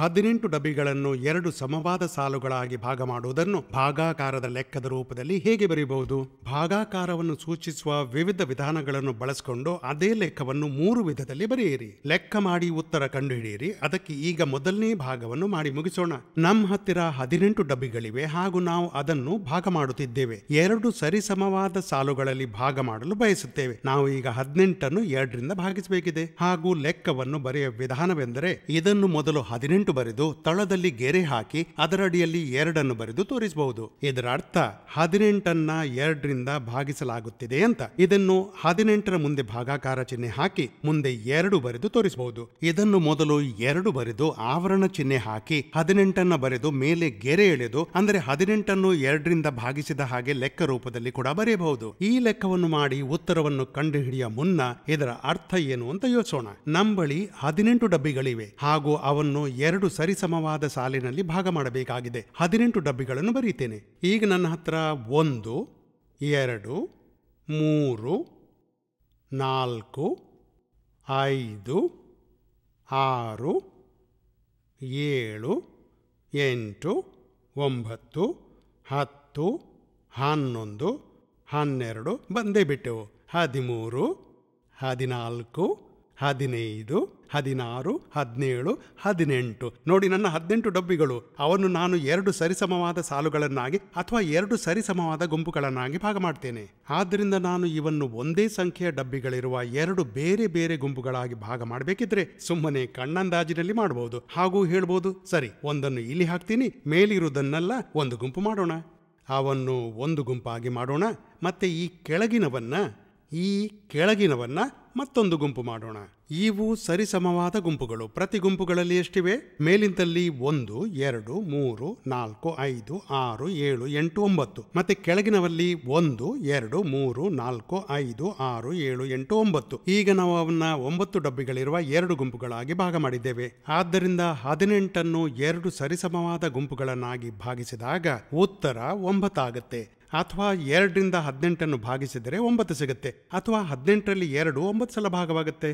ಹದಿನೆಂಟು ಡಬ್ಬಿಗಳನ್ನು ಎರಡು ಸಮವಾದ ಸಾಲುಗಳಾಗಿ ಭಾಗ ಮಾಡುವುದನ್ನು ಭಾಗಾಕಾರದ ಲೆಕ್ಕದ ರೂಪದಲ್ಲಿ ಹೇಗೆ ಬರೆಯಬಹುದು ಭಾಗಾಕಾರವನ್ನು ಸೂಚಿಸುವ ವಿವಿಧ ವಿಧಾನಗಳನ್ನು ಬಳಸಿಕೊಂಡು ಅದೇ ಲೆಕ್ಕವನ್ನು ಮೂರು ವಿಧದಲ್ಲಿ ಬರೆಯಿರಿ ಲೆಕ್ಕ ಮಾಡಿ ಉತ್ತರ ಕಂಡುಹಿಡಿಯಿರಿ ಅದಕ್ಕೆ ಈಗ ಮೊದಲನೇ ಭಾಗವನ್ನು ಮಾಡಿ ಮುಗಿಸೋಣ ನಮ್ಮ ಹತ್ತಿರ ಹದಿನೆಂಟು ಡಬ್ಬಿಗಳಿವೆ ಹಾಗೂ ನಾವು ಅದನ್ನು ಭಾಗ ಮಾಡುತ್ತಿದ್ದೇವೆ ಎರಡು ಸರಿಸಮವಾದ ಸಾಲುಗಳಲ್ಲಿ ಭಾಗ ಮಾಡಲು ಬಯಸುತ್ತೇವೆ ನಾವು ಈಗ ಹದಿನೆಂಟನ್ನು ಎರಡರಿಂದ ಭಾಗಿಸಬೇಕಿದೆ ಹಾಗೂ ಲೆಕ್ಕವನ್ನು ಬರೆಯುವ ವಿಧಾನವೆಂದರೆ ಇದನ್ನು ಮೊದಲು ಹದಿನೆಂಟು ಬರೆದು ತಳದಲ್ಲಿ ಗೆರೆ ಹಾಕಿ ಅದರಡಿಯಲ್ಲಿ ಎರಡನ್ನು ಬರೆದು ತೋರಿಸಬಹುದು ಇದರ ಅರ್ಥ ಹದಿನೆಂಟನ್ನ ಎರಡರಿಂದ ಭಾಗಿಸಲಾಗುತ್ತಿದೆ ಅಂತ ಇದನ್ನು ಹದಿನೆಂಟರ ಮುಂದೆ ಭಾಗಾಕಾರ ಚಿಹ್ನೆ ಹಾಕಿ ಮುಂದೆ ಎರಡು ಬರೆದು ತೋರಿಸಬಹುದು ಇದನ್ನು ಮೊದಲು ಎರಡು ಬರೆದು ಆವರಣ ಚಿಹ್ನೆ ಹಾಕಿ ಹದಿನೆಂಟನ್ನ ಬರೆದು ಮೇಲೆ ಗೆರೆ ಎಳೆದು ಅಂದರೆ ಹದಿನೆಂಟನ್ನು ಎರಡರಿಂದ ಭಾಗಿಸಿದ ಹಾಗೆ ಲೆಕ್ಕ ರೂಪದಲ್ಲಿ ಕೂಡ ಬರೆಯಬಹುದು ಈ ಲೆಕ್ಕವನ್ನು ಮಾಡಿ ಉತ್ತರವನ್ನು ಕಂಡುಹಿಡಿಯ ಮುನ್ನ ಇದರ ಅರ್ಥ ಏನು ಅಂತ ಯೋಚಿಸೋಣ ನಂಬಳಿ ಹದಿನೆಂಟು ಡಬ್ಬಿಗಳಿವೆ ಹಾಗೂ ಅವನ್ನು ಎರಡು ಸರಿಸಮವಾದ ಸಾಲಿನಲ್ಲಿ ಭಾಗ ಮಾಡಬೇಕಾಗಿದೆ ಹದಿನೆಂಟು ಡಬ್ಬಿಗಳನ್ನು ಬರೀತೇನೆ ಈಗ ನನ್ನ ಹತ್ರ ಒಂದು ಎರಡು ಮೂರು ನಾಲ್ಕು ಐದು ಆರು ಏಳು ಎಂಟು ಒಂಬತ್ತು ಹತ್ತು ಹನ್ನೊಂದು ಹನ್ನೆರಡು ಬಂದೇ ಬಿಟ್ಟೆವು ಹದಿಮೂರು ಹದಿನಾಲ್ಕು ಹದಿನೈದು ಹದಿನಾರು ಹದಿನೇಳು ಹದಿನೆಂಟು ನೋಡಿ ನನ್ನ ಹದಿನೆಂಟು ಡಬ್ಬಿಗಳು ಅವನ್ನು ನಾನು ಎರಡು ಸರಿಸಮವಾದ ಸಾಲುಗಳನ್ನಾಗಿ ಅಥವಾ ಎರಡು ಸರಿಸಮವಾದ ಗುಂಪುಗಳನ್ನಾಗಿ ಭಾಗ ಮಾಡ್ತೇನೆ ಆದ್ದರಿಂದ ನಾನು ಇವನ್ನು ಒಂದೇ ಸಂಖ್ಯೆಯ ಡಬ್ಬಿಗಳಿರುವ ಎರಡು ಬೇರೆ ಬೇರೆ ಗುಂಪುಗಳಾಗಿ ಭಾಗ ಮಾಡಬೇಕಿದ್ರೆ ಸುಮ್ಮನೆ ಕಣ್ಣಂದಾಜಿನಲ್ಲಿ ಮಾಡಬಹುದು ಹಾಗೂ ಹೇಳ್ಬೋದು ಸರಿ ಒಂದನ್ನು ಇಲ್ಲಿ ಹಾಕ್ತೀನಿ ಮೇಲಿರುವುದನ್ನೆಲ್ಲ ಒಂದು ಗುಂಪು ಮಾಡೋಣ ಅವನ್ನು ಒಂದು ಗುಂಪಾಗಿ ಮಾಡೋಣ ಮತ್ತೆ ಈ ಕೆಳಗಿನವನ್ನ ಈ ಕೆಳಗಿನವನ್ನ ಮತ್ತೊಂದು ಗುಂಪು ಮಾಡೋಣ ಇವು ಸರಿಸಮವಾದ ಗುಂಪುಗಳು ಪ್ರತಿ ಗುಂಪುಗಳಲ್ಲಿ ಎಷ್ಟಿವೆ ಮೇಲಿಂದಲ್ಲಿ ಒಂದು ಎರಡು ಮೂರು ನಾಲ್ಕು ಐದು ಆರು ಏಳು ಎಂಟು ಒಂಬತ್ತು ಮತ್ತೆ ಕೆಳಗಿನವಲ್ಲಿ ಒಂದು ಎರಡು ಮೂರು ನಾಲ್ಕು ಐದು ಆರು ಏಳು ಎಂಟು ಒಂಬತ್ತು ಈಗ ನಾವು ಅವನ್ನ ಒಂಬತ್ತು ಡಬ್ಬಿಗಳಿರುವ ಎರಡು ಗುಂಪುಗಳಾಗಿ ಭಾಗ ಮಾಡಿದ್ದೇವೆ ಆದ್ದರಿಂದ ಹದಿನೆಂಟನ್ನು ಎರಡು ಸರಿಸಮವಾದ ಗುಂಪುಗಳನ್ನಾಗಿ ಭಾಗಿಸಿದಾಗ ಉತ್ತರ ಒಂಬತ್ತಾಗುತ್ತೆ ಅಥವಾ ಎರಡರಿಂದ ಹದಿನೆಂಟನ್ನು ಭಾಗಿಸಿದರೆ ಒಂಬತ್ತು ಸಿಗುತ್ತೆ ಅಥವಾ ಹದಿನೆಂಟರಲ್ಲಿ ಎರಡು ಒಂಬತ್ತು ಸಲ ಭಾಗವಾಗುತ್ತೆ